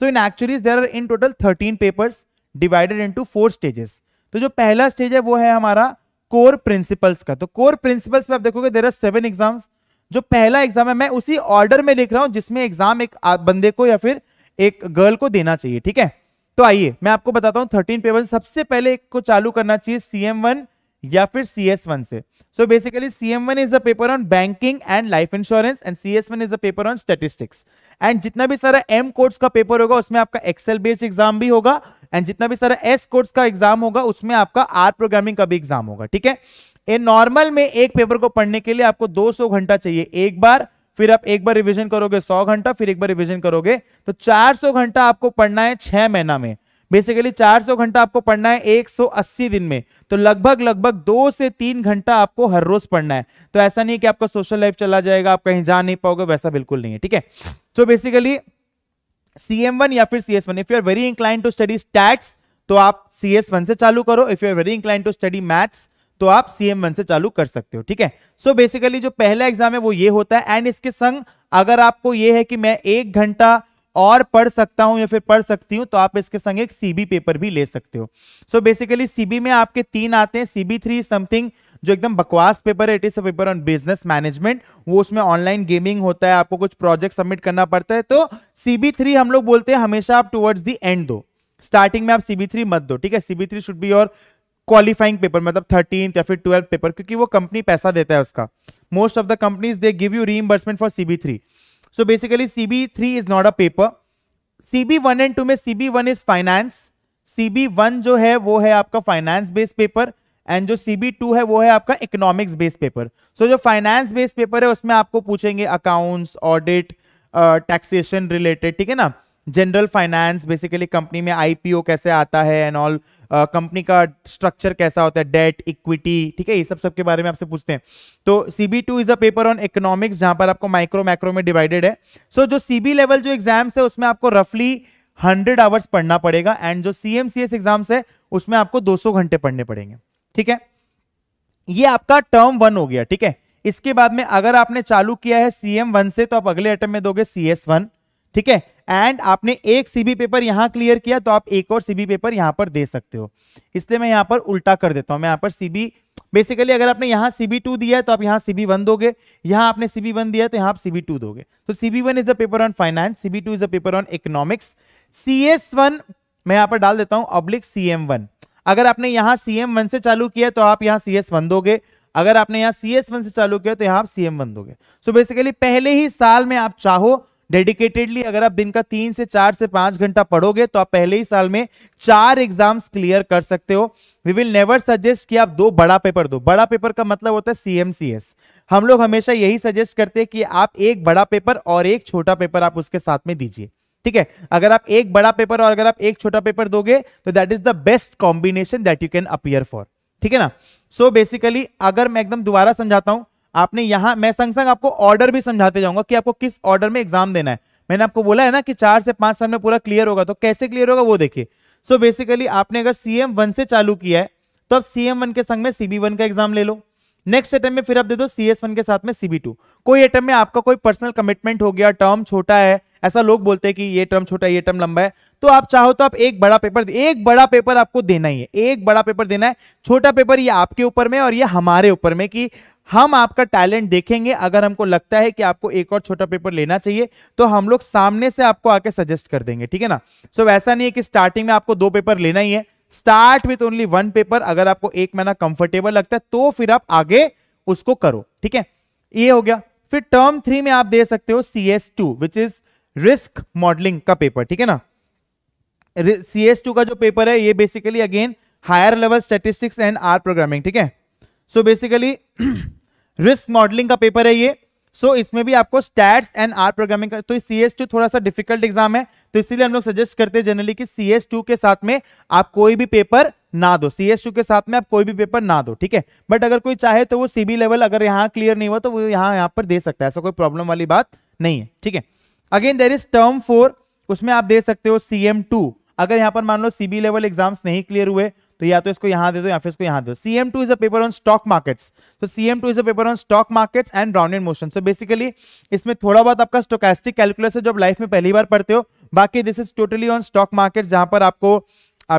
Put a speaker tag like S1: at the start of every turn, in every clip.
S1: So in actually there are in total thirteen papers divided into four stages तो जो पहला stage है वो है हमारा कोर प्रिंसिपल्स का तो कोर प्रिंसिपल्स में आप देखोगे देर आर सेवन एग्जाम्स जो पहला एग्जाम है मैं उसी ऑर्डर में लिख रहा हूं जिसमें एग्जाम एक बंदे को या फिर एक गर्ल को देना चाहिए ठीक है तो आइए मैं आपको बताता हूं थर्टीन पेपर सबसे पहले एक को चालू करना चाहिए सी एम वन या फिर सी एस वन से so basically C M one is a paper on banking and life insurance and C S one is a paper on statistics and जितना भी सारा एम कोर्स का पेपर होगा उसमें आपका एक्सेल बेस्ड एग्जाम भी होगा एंड जितना भी सारा एस कोर्स का एग्जाम होगा उसमें आपका आर प्रोग्रामिंग का भी एग्जाम होगा ठीक है ए नॉर्मल में एक पेपर को पढ़ने के लिए आपको 200 घंटा चाहिए एक बार फिर आप एक बार रिवीजन करोगे 100 घंटा फिर एक बार रिवीजन करोगे तो 400 घंटा आपको पढ़ना है छह महीना में बेसिकली 400 घंटा आपको पढ़ना है 180 दिन में तो लगभग लगभग दो से तीन घंटा आपको हर रोज पढ़ना है तो ऐसा नहीं कि आपका सोशल लाइफ चला जाएगा आप कहीं जा नहीं पाओगे वैसा बिल्कुल नहीं है ठीक है तो बेसिकली सी वन या फिर CS one if you are very incline to study stats तो आप सीएस वन से चालू करो if you are very incline to study maths तो आप सीएम वन से चालू कर सकते हो ठीक है सो बेसिकली जो पहला एग्जाम है वो ये होता है एंड इसके संग अगर आपको ये है कि मैं एक घंटा और पढ़ सकता हूं या फिर पढ़ सकती हूं तो आप इसके संग एक सीबी पेपर भी ले सकते हो सो बेसिकली सीबी में आपके तीन आते हैं सीबी थ्री समथिंग जो एकदम बकवास पेपर है it is a paper on business management वो उसमें ऑनलाइन गेमिंग होता है आपको कुछ प्रोजेक्ट सबमिट करना पड़ता है तो सीबी थ्री हम लोग बोलते हैं हमेशा आप टुवर्ड्स दी एंड दो स्टार्टिंग में आप सीबी थ्री मत दो ठीक है CB three should be your qualifying paper मतलब थर्टीन या फिर ट्वेल्थ पेपर क्योंकि वो कंपनी पैसा देता है उसका most of the companies they give you reimbursement for CB three So basically CB3 is not a paper. One and two में CB1 is finance. वन जो है वो है आपका फाइनेंस बेस्ड पेपर एंड जो टू है वो है आपका इकोनॉमिक्स बेस्ड पेपर सो जो फाइनेंस बेस्ड पेपर है उसमें आपको पूछेंगे अकाउंट्स ऑडिट टैक्सेशन रिलेटेड ठीक है ना जनरल फाइनेंस बेसिकली कंपनी में आईपीओ कैसे आता है एंड ऑल कंपनी का स्ट्रक्चर कैसा होता है डेट इक्विटी ठीक है ये सब सबके बारे में आपसे पूछते हैं तो CB two is a paper on economics जहां पर आपको माइक्रो मैक्रो में डिवाइडेड है सो so, जो सीबी लेवल जो एग्जाम्स है उसमें आपको रफली हंड्रेड आवर्स पढ़ना पड़ेगा एंड जो सीएमसीएस एग्जाम्स है उसमें आपको 200 घंटे पढ़ने पड़ेंगे ठीक है ये आपका टर्म वन हो गया ठीक है इसके बाद में अगर आपने चालू किया है सीएम वन से तो आप अगले अटम में दोगे सी एस वन ठीक है एंड आपने एक सीबी पेपर यहाँ क्लियर किया तो आप एक और सीबी पेपर यहाँ पर दे सकते हो इसलिए मैं यहाँ पर उल्टा कर देता हूँ मैं यहाँ पर सीबी बेसिकली अगर आपने यहाँ सीबी टू दिया है तो आप यहाँ सीबी वन दोगे यहाँ आपने सीबी वन दिया है तो यहाँ आप सीबी टू दोगे तो CB one is the paper on finance CB two is the paper on economics C S one मैं यहाँ पर डाल देता हूँ ऑब्लिक सी एम वन अगर आपने यहाँ सी एम वन से चालू किया तो आप यहाँ सी एस वन दोगे अगर आपने यहाँ सी एस वन से चालू किया तो यहाँ आप सी एम वन दोगे सो बेसिकली पहले ही साल में आप चाहो डेडिकेटेडली अगर आप दिन का तीन से चार से पांच घंटा पढ़ोगे तो आप पहले ही साल में चार एग्जाम्स क्लियर कर सकते हो वी विल नेवर सजेस्ट कि आप दो बड़ा पेपर दो बड़ा पेपर का मतलब होता है सीएमसीएस हम लोग हमेशा यही सजेस्ट करते हैं कि आप एक बड़ा पेपर और एक छोटा पेपर आप उसके साथ में दीजिए ठीक है अगर आप एक बड़ा पेपर और अगर आप एक छोटा पेपर दोगे तो that is the best combination that you can appear for ठीक है ना सो so बेसिकली अगर मैं एकदम दोबारा समझाता हूं आपने यहां मैं संग संग आपको ऑर्डर भी समझाते जाऊंगा कि आपको किस ऑर्डर में एग्जाम देना है मैंने आपको बोला है ना कि चार से पांच साल में पूरा क्लियर होगा तो कैसे क्लियर होगा वो देखिए सो बेसिकली आपने अगर सीएम वन से चालू किया है तो आप सीएम वन के संग में सीबी वन का एग्जाम ले लो नेक्स्ट अटैम्प में फिर आप दे दो सी एस वन के साथ में सीबी टू कोई अटैम्प में आपका कोई पर्सनल कमिटमेंट हो गया टर्म छोटा है ऐसा लोग बोलते हैं कि ये टर्म छोटा है ये टर्म लंबा है तो आप चाहो तो आप एक बड़ा पेपर एक बड़ा पेपर आपको देना ही है एक बड़ा पेपर देना है छोटा पेपर ये आपके ऊपर में और ये हमारे ऊपर में कि हम आपका टैलेंट देखेंगे अगर हमको लगता है कि आपको एक और छोटा पेपर लेना चाहिए तो हम लोग सामने से आपको आके सजेस्ट कर देंगे ठीक है ना सो so, वैसा नहीं है कि स्टार्टिंग में आपको दो पेपर लेना ही है start with only one paper अगर आपको एक महीना कंफर्टेबल लगता है तो फिर आप आगे उसको करो ठीक है ये हो गया फिर टर्म थ्री में आप दे सकते हो C S two which is risk modelling का पेपर ठीक है ना सी एस टू का जो पेपर है ये basically again higher level statistics and R programming ठीक है सो बेसिकली रिस्क मॉडलिंग का पेपर है ये सो so, इसमें भी आपको स्टैट्स एंड आर प्रोग्रामिंग का तो सी एस टू थोड़ा सा डिफिकल्ट एग्जाम है तो इसीलिए हम लोग सजेस्ट करते हैं जनरली कि सी एस टू के साथ में आप कोई भी पेपर ना दो सी एस टू के साथ में आप कोई भी पेपर ना दो ठीक है बट अगर कोई चाहे तो वो सीबी लेवल अगर यहाँ क्लियर नहीं हुआ तो वो यहाँ यहाँ पर दे सकता है ऐसा कोई प्रॉब्लम वाली बात नहीं है ठीक है again there is term four उसमें आप दे सकते हो सी एम टू अगर यहाँ पर मान लो सीबी लेवल एग्जाम्स नहीं क्लियर हुए तो या तो इसको यहाँ दे दो या फिर इसको यहाँ दो C M two is a paper on stock markets तो C M two is a paper on stock markets and Brownian motion so basically इसमें थोड़ा बहुत आपका स्टोकैस्टिक कैलकुलस है जो आप लाइफ में पहली बार पढ़ते हो बाकी this is totally on stock market जहां पर आपको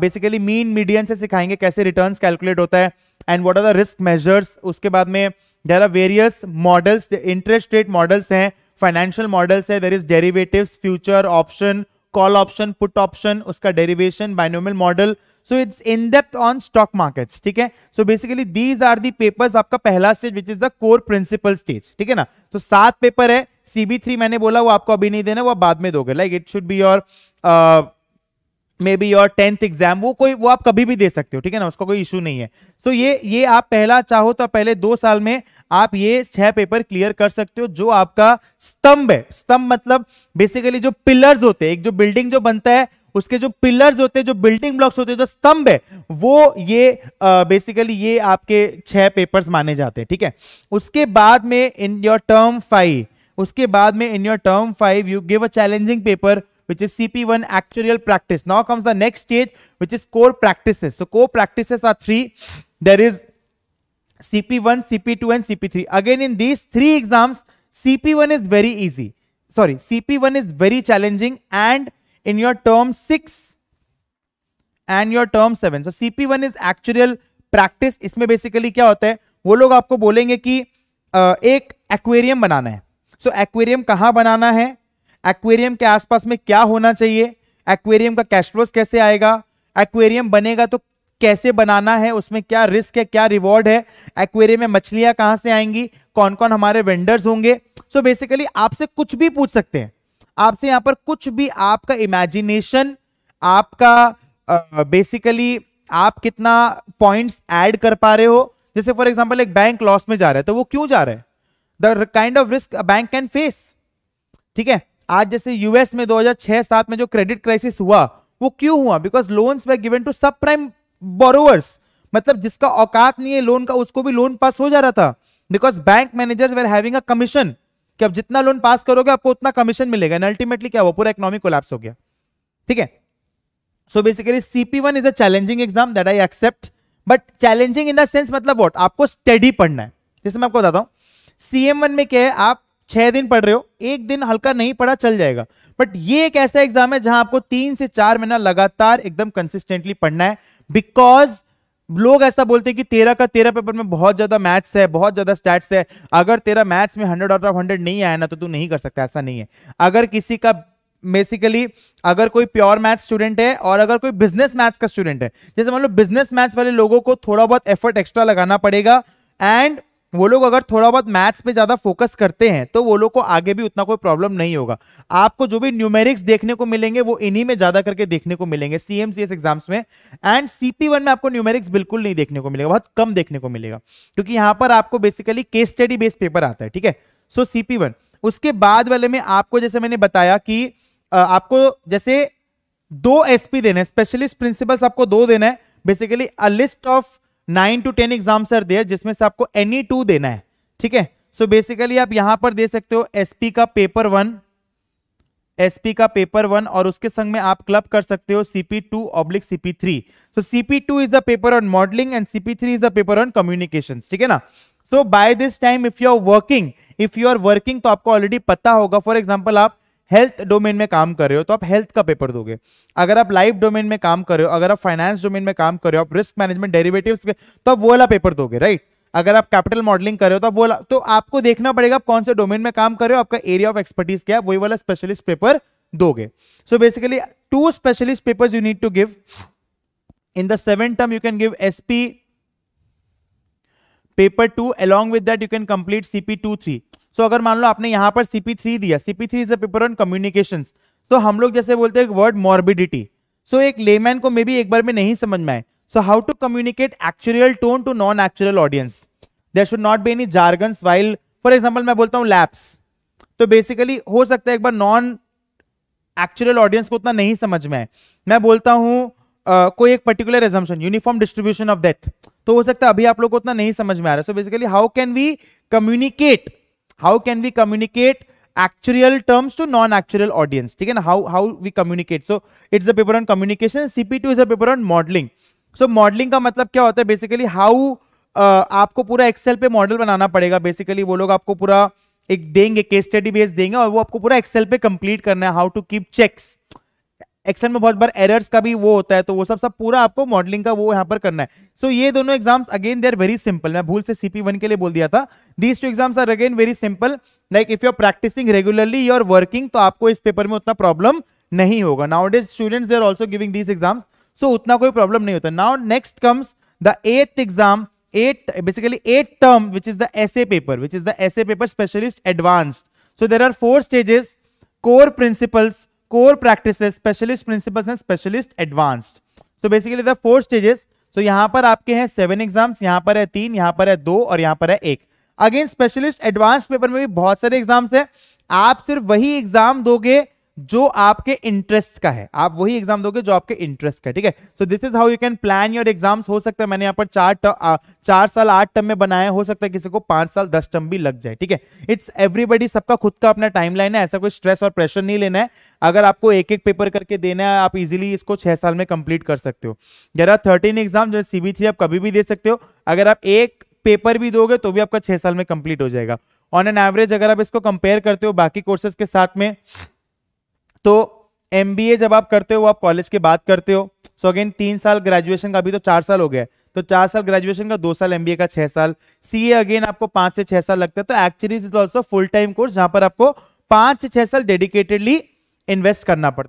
S1: बेसिकली मीन मीडियम से सिखाएंगे कैसे रिटर्न कैलकुलेट होता है and what are the risk measures उसके बाद में there are various models interest rate models हैं फाइनेंशियल मॉडल्स है there is derivative future option call option put option उसका derivation binomial model so it's in depth on stock markets ठीक है so basically these are the papers आपका पहला stage which is the core principle stage ठीक है ना तो so, सात पेपर है सीबी थ्री मैंने बोला वो आपको अभी नहीं देना वो बाद में दोगे like it should be your maybe your tenth exam वो कोई वो आप कभी भी दे सकते हो ठीक है ना उसका कोई इशू नहीं है सो so, ये ये आप पहला चाहो तो पहले दो साल में आप ये छह पेपर क्लियर कर सकते हो जो आपका स्तंभ है स्तंभ मतलब बेसिकली जो पिलर्स होते हैं एक जो बिल्डिंग जो बनता है उसके जो पिलर्स होते हैं जो बिल्डिंग ब्लॉक्स होते हैं जो स्तंभ है वो ये आ, बेसिकली ये आपके छह पेपर्स माने जाते हैं ठीक है उसके बाद में इन योर टर्म फाइव उसके बाद में in your term five you give a challenging paper which is C P one actuarial practice now comes the next stage which is core practice so core practice are three there is CP1, CP2 and CP3. Again in these three exams, CP1 is very easy. Sorry, CP1 is very challenging and in your term 6 and your term seven so CP one is actuarial practice इसमें basically क्या होता है वो लोग आपको बोलेंगे कि एक एक्वेरियम बनाना है सो so, एक्वेरियम कहाँ बनाना है एक्वेरियम के आसपास में क्या होना चाहिए एक्वेरियम का कैश फ्लोस कैसे आएगा एक्वेरियम बनेगा तो कैसे बनाना है उसमें क्या रिस्क है क्या रिवॉर्ड है एक्वेरियम में मछलियां कहाँ से आएंगी कौन कौन हमारे वेंडर्स होंगे सो so बेसिकली आपसे कुछ भी पूछ सकते हैं आपसे यहां पर कुछ भी आपका इमेजिनेशन आपका बेसिकली uh, आप कितना पॉइंट्स ऐड कर पा रहे हो जैसे फॉर एग्जांपल एक बैंक लॉस में जा रहा है तो वो क्यों जा रहा है the kind of risk bank can face ठीक है आज जैसे यूएस में 2006-7 में जो क्रेडिट क्राइसिस हुआ वो क्यों हुआ because loans were given to subprime borrowers मतलब जिसका औकात नहीं है लोन का उसको भी लोन पास हो जा रहा था because bank managers were having a commission कि आप जितना लोन पास करोगे आपको उतना कमीशन मिलेगा एंड अल्टीमेटली क्या हुआ पूरा इकोनॉमिक कोलैप्स हो गया ठीक है so basically CP one is a challenging exam that I accept but challenging in the sense मतलब वॉट आपको स्टडी पढ़ना है जैसे मैं आपको बताता हूँ सीएम वन में क्या है आप छह दिन पढ़ रहे हो एक दिन हल्का नहीं पढ़ा चल जाएगा बट ये एक ऐसा एग्जाम है जहां आपको तीन से चार महीना लगातार एकदम कंसिस्टेंटली पढ़ना है बिकॉज लोग ऐसा बोलते हैं कि तेरह का तेरह पेपर में बहुत ज्यादा मैथ्स है बहुत ज्यादा स्टैट्स है अगर तेरा मैथ्स में हंड्रेड आउट ऑफ हंड्रेड नहीं आया ना तो तू नहीं कर सकता ऐसा नहीं है अगर किसी का बेसिकली अगर कोई प्योर मैथ्स स्टूडेंट है और अगर कोई बिजनेस मैथ्स का स्टूडेंट है जैसे मान लो बिजनेस मैथ्स वाले लोगों को थोड़ा बहुत एफर्ट एक्स्ट्रा लगाना पड़ेगा एंड वो लोग अगर थोड़ा बहुत मैथ्स पे ज्यादा फोकस करते हैं तो वो लोग को आगे भी उतना कोई प्रॉब्लम नहीं होगा आपको जो भी न्यूमेरिक्स देखने को मिलेंगे वो इन्हीं में ज्यादा करके देखने को मिलेंगे सीएमसीएस एग्जाम्स में एंड सीपी वन में आपको न्यूमेरिक्स बिल्कुल नहीं देखने को मिलेगा बहुत कम देखने को मिलेगा क्योंकि यहां पर आपको basically case study based paper आता है ठीक है सो सीपी वन उसके बाद वाले में आपको जैसे मैंने बताया कि आपको जैसे दो एसपी देना है स्पेशलिस्ट प्रिंसिपल्स आपको दो देना है basically a list of nine to ten exams are there जिसमें से आपको एनी टू देना है ठीक है सो बेसिकली आप यहां पर दे सकते हो एसपी का पेपर वन एसपी का पेपर वन और उसके संग में आप क्लब कर सकते हो CP two oblique CP three so CP two is the paper on modelling and CP three is the paper on communication ठीक है ना so by this time if you are working if you are working तो आपको already पता होगा for example आप health domain में काम कर रहे हो तो आप हेल्थ का पेपर दोगे अगर आप लाइफ डोमेन में काम कर रहे हो अगर आप फाइनेंस डोमेन में काम कर रहे हो आप रिस्क मैनेजमेंट डेरिवेटिव तो आप वो वाला पेपर दोगे राइट अगर आप कैपिटल मॉडलिंग कर रहे हो तो आप वो तो आपको देखना पड़ेगा आप कौन से डोमेन में काम कर रहे हो आपका एरिया ऑफ एक्सपर्टीज क्या है वही वाला स्पेशलिस्ट पेपर दोगे so basically two specialist paper you need to give in the term you can give S sp paper 2 along with that you can complete cp so so, अगर मान लो आपने यहाँ पर सीपी थ्री दिया CP three is a paper on communication so हम लोग जैसे बोलते हैं वर्ड मॉर्बिडिटी सो एक लेमैन को मे बी एक बार में नहीं समझ में आए so how to communicate actuarial tone to non actuarial audience there should not be any jargon while for example मैं बोलता हूँ लैप्स तो बेसिकली हो सकता है एक बार नॉन एक्चुअल ऑडियंस को उतना नहीं समझ में आए मैं बोलता हूँ Uh, कोई एक particular assumption uniform distribution of death तो हो सकता है अभी आप लोग को उतना नहीं समझ में आ रहा है so basically how can we communicate how can we communicate actuarial terms to non actuarial audience ठीक है ना how how we communicate so it's a paper on communication CP two is a paper on modelling so modelling का मतलब क्या होता है basically how uh, आपको पूरा एक्सेल पे मॉडल बनाना पड़ेगा बेसिकली वो लोग आपको पूरा एक देंगे केस स्टडी बेस देंगे और वो आपको पूरा एक्सेल पे कंप्लीट करना है how to keep checks Excel में बहुत बार एरर्स का भी वो होता है तो वो सब सब पूरा आपको मॉडलिंग का वो यहाँ पर करना है सो so, ये दोनों exams again they are very simple मैं भूल से सीपी वन के लिए बोल दिया था these two exams are again very simple like if you are practising regularly you are working तो आपको इस पेपर में उतना प्रॉब्लम नहीं होगा nowadays students they are also giving these exams so उतना कोई प्रॉब्लम नहीं होता now next comes the eighth exam at basically eight term which is the essay paper which is the essay paper specialist advanced so there are four stages core principles core practice specialist principle and specialist advanced so basically four stages तो यहां पर आपके हैं seven exams यहां पर है तीन यहां पर है दो और यहां पर है एक अगेन स्पेशलिस्ट एडवांस पेपर में भी बहुत सारे एग्जाम्स हैं आप सिर्फ वही एग्जाम दोगे जो आपके इंटरेस्ट का है आप वही एग्जाम दोगे जो आपके इंटरेस्ट का ठीक है so this is how you can plan your exams हो सकता है मैंने यहाँ पर चार आ, चार साल आठ टर्म में बनाया हो सकता है किसी को पांच साल दस टर्म भी लग जाए ठीक है इट्स एवरीबडी सबका खुद का अपना टाइम लाइन है ऐसा कोई स्ट्रेस और प्रेशर नहीं लेना है अगर आपको एक एक पेपर करके देना है आप इजिली इसको छह साल में कंप्लीट कर सकते हो जरा थर्टीन एग्जाम जो सीबी आप कभी भी दे सकते हो अगर आप एक पेपर भी दोगे तो भी आपका छह साल में कंप्लीट हो जाएगा ऑन एन एवरेज अगर आप इसको कंपेयर करते हो बाकी कोर्सेज के साथ में तो एम जब आप करते हो आप कॉलेज के बाद करते हो सो अगेन तीन साल ग्रेजुएशन का अभी तो चार साल हो गया है तो चार साल ग्रेजुएशन का दो साल एमबीए का छह साल ए अगेन आपको पांच से छह साल लगता है तो actually is also full time course जहां पर आपको पांच से छह साल डेडिकेटेडली इन्वेस्ट करना पड़ता है